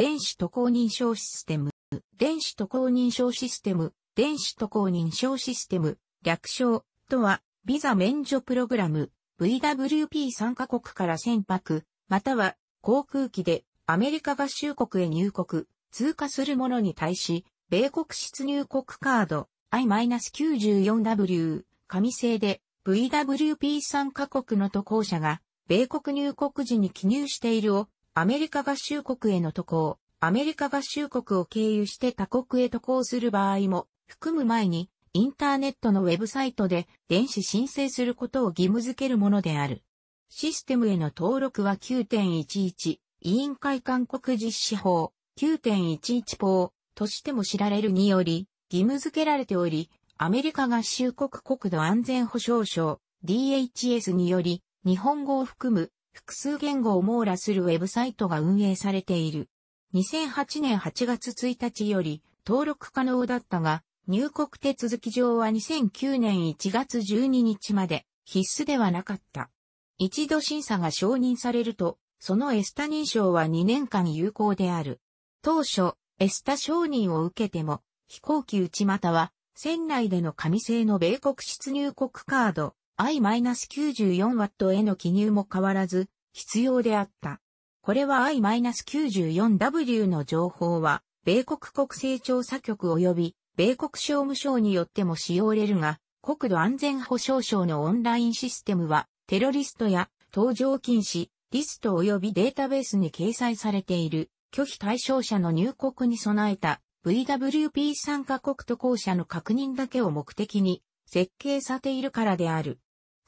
電子渡航認証システム、電子渡航認証システム、電子渡航認証システム、略称とは、ビザ免除プログラム、VWP 参加国から船舶、または航空機でアメリカ合衆国へ入国、通過するものに対し、米国出入国カード I-94W、紙製で VWP 参加国の渡航者が、米国入国時に記入しているをアメリカ合衆国への渡航、アメリカ合衆国を経由して他国へ渡航する場合も、含む前に、インターネットのウェブサイトで電子申請することを義務付けるものである。システムへの登録は9.11委員会勧告実施法9.11法としても知られるにより義務付けられており、アメリカ合衆国国土安全保障省 DHS により日本語を含む複数言語を網羅するウェブサイトが運営されている。2008年8月1日より登録可能だったが、入国手続き上は2009年1月12日まで必須ではなかった。一度審査が承認されると、そのエスタ認証は2年間有効である。当初、エスタ承認を受けても、飛行機内または、船内での紙製の米国出入国カード、i-94W への記入も変わらず必要であった。これは i-94W の情報は、米国国勢調査局及び米国商務省によっても使用れるが、国土安全保障省のオンラインシステムは、テロリストや登場禁止、リスト及びデータベースに掲載されている、拒否対象者の入国に備えた VWP 参加国と校舎の確認だけを目的に設計されているからである。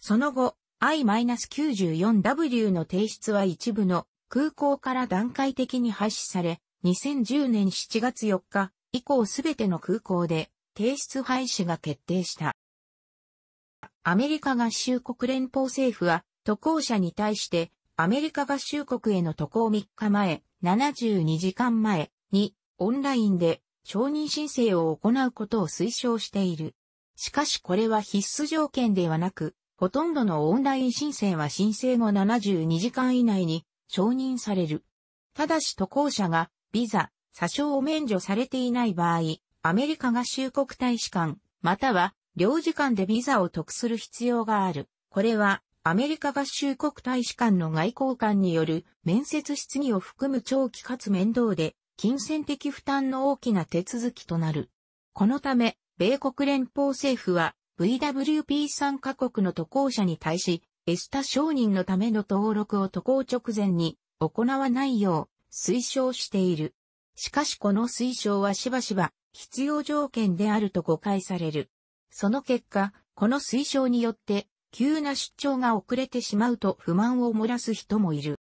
その後、I-94W の提出は一部の空港から段階的に廃止され、2010年7月4日以降すべての空港で提出廃止が決定した。アメリカ合衆国連邦政府は渡航者に対してアメリカ合衆国への渡航3日前、72時間前にオンラインで承認申請を行うことを推奨している。しかしこれは必須条件ではなく、ほとんどのオンライン申請は申請後72時間以内に承認される。ただし渡航者がビザ、詐称を免除されていない場合、アメリカ合衆国大使館、または領事館でビザを得する必要がある。これはアメリカ合衆国大使館の外交官による面接質疑を含む長期かつ面倒で金銭的負担の大きな手続きとなる。このため、米国連邦政府は VWP 参加国の渡航者に対し、エスタ承認のための登録を渡航直前に行わないよう推奨している。しかしこの推奨はしばしば必要条件であると誤解される。その結果、この推奨によって急な出張が遅れてしまうと不満を漏らす人もいる。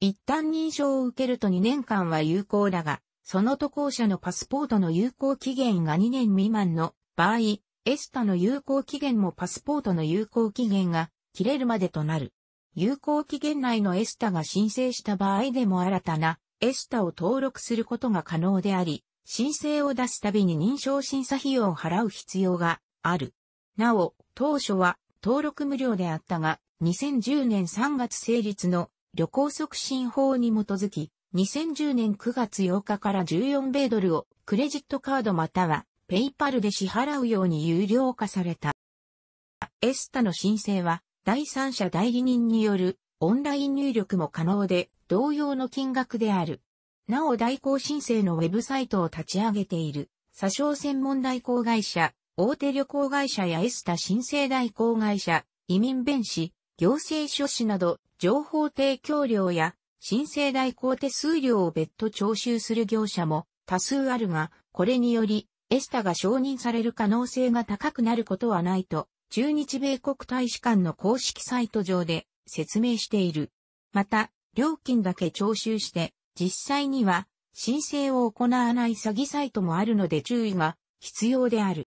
一旦認証を受けると2年間は有効だが、その渡航者のパスポートの有効期限が2年未満の場合、エスタの有効期限もパスポートの有効期限が切れるまでとなる。有効期限内のエスタが申請した場合でも新たなエスタを登録することが可能であり、申請を出すたびに認証審査費用を払う必要がある。なお、当初は登録無料であったが、2010年3月成立の旅行促進法に基づき、2010年9月8日から14米ドルをクレジットカードまたはペイパルで支払うように有料化された。エスタの申請は、第三者代理人によるオンライン入力も可能で、同様の金額である。なお代行申請のウェブサイトを立ち上げている、詐称専門代行会社、大手旅行会社やエスタ申請代行会社、移民弁士、行政書士など、情報提供料や申請代行手数料を別途徴収する業者も多数あるが、これによりエスタが承認される可能性が高くなることはないと、中日米国大使館の公式サイト上で説明している。また、料金だけ徴収して、実際には申請を行わない詐欺サイトもあるので注意が必要である。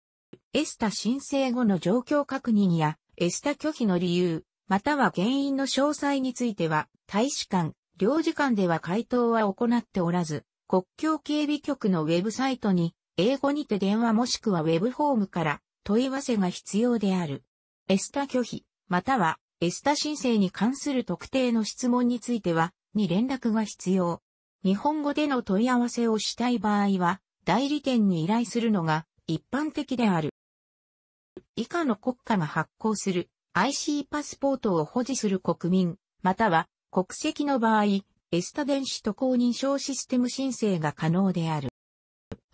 エスタ申請後の状況確認や、エスタ拒否の理由、または原因の詳細については、大使館、領事館では回答は行っておらず、国境警備局のウェブサイトに英語にて電話もしくはウェブフォームから問い合わせが必要である。エスタ拒否、またはエスタ申請に関する特定の質問については、に連絡が必要。日本語での問い合わせをしたい場合は、代理店に依頼するのが一般的である。以下の国家が発行する IC パスポートを保持する国民、または国籍の場合、エスタ電子渡公認証システム申請が可能である。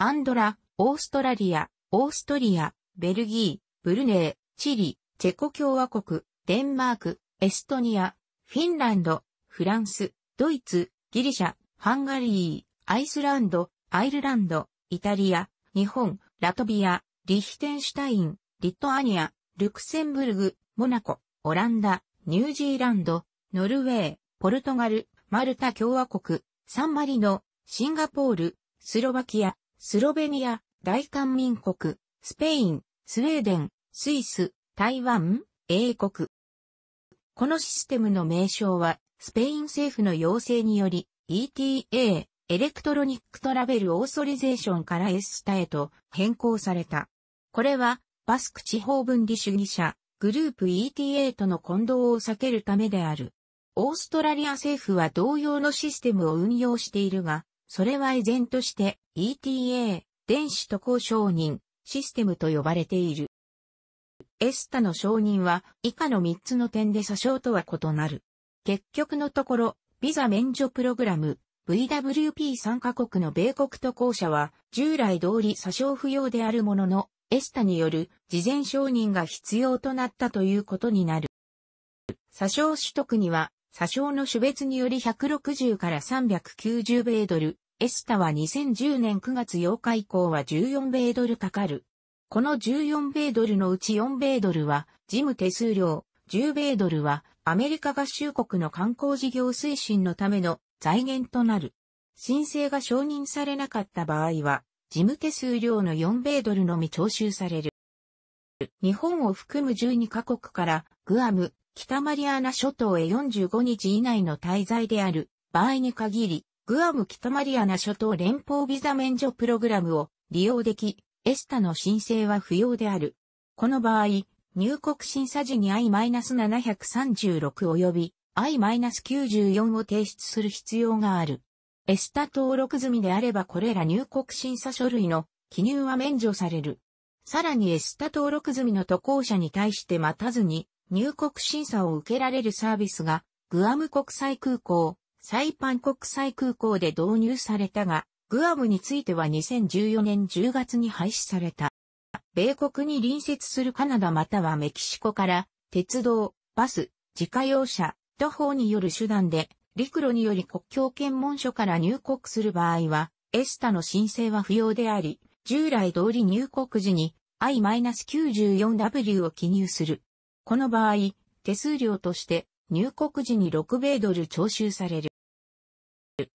アンドラ、オーストラリア、オーストリア、ベルギー、ブルネー、チリ、チェコ共和国、デンマーク、エストニア、フィンランド、フランス、ドイツ、ギリシャ、ハンガリー、アイスランド、アイルランド、イタリア、日本、ラトビア、リヒテンシュタイン、リトアニア、ルクセンブルグ、モナコ、オランダ、ニュージーランド、ノルウェー、ポルトガル、マルタ共和国、サンマリノ、シンガポール、スロバキア、スロベニア、大韓民国、スペイン、スウェーデン、スイス、台湾、英国。このシステムの名称は、スペイン政府の要請により、ETA、エレクトロニックトラベルオーソリゼーションからエスタへと変更された。これは、バスク地方分離主義者、グループ ETA との混同を避けるためである。オーストラリア政府は同様のシステムを運用しているが、それは依然として ETA、電子渡航承認、システムと呼ばれている。エスタの承認は以下の3つの点で詐称とは異なる。結局のところ、ビザ免除プログラム、VWP 参加国の米国渡航者は従来通り詐称不要であるものの、エスタによる事前承認が必要となったということになる。詐称取得には詐称の種別により160から390米ドル、エスタは2010年9月8日以降は14米ドルかかる。この14米ドルのうち4米ドルは事務手数料、10米ドルはアメリカ合衆国の観光事業推進のための財源となる。申請が承認されなかった場合は、事務手数料の4米ドルのみ徴収される。日本を含む12カ国からグアム、北マリアナ諸島へ45日以内の滞在である場合に限り、グアム北マリアナ諸島連邦ビザ免除プログラムを利用でき、エスタの申請は不要である。この場合、入国審査時に I-736 及び I-94 を提出する必要がある。エスタ登録済みであればこれら入国審査書類の記入は免除される。さらにエスタ登録済みの渡航者に対して待たずに入国審査を受けられるサービスが、グアム国際空港、サイパン国際空港で導入されたが、グアムについては2014年10月に廃止された。米国に隣接するカナダまたはメキシコから、鉄道、バス、自家用車、徒歩による手段で、陸路により国境検問所から入国する場合は、エスタの申請は不要であり、従来通り入国時に I-94W を記入する。この場合、手数料として入国時に6米ドル徴収される。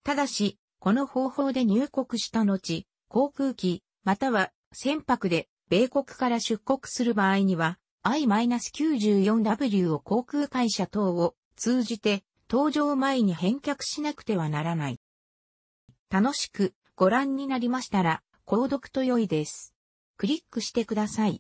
ただし、この方法で入国した後、航空機、または船舶で米国から出国する場合には、I-94W を航空会社等を通じて、搭乗前に返却しなくてはならない。楽しくご覧になりましたら、購読と良いです。クリックしてください。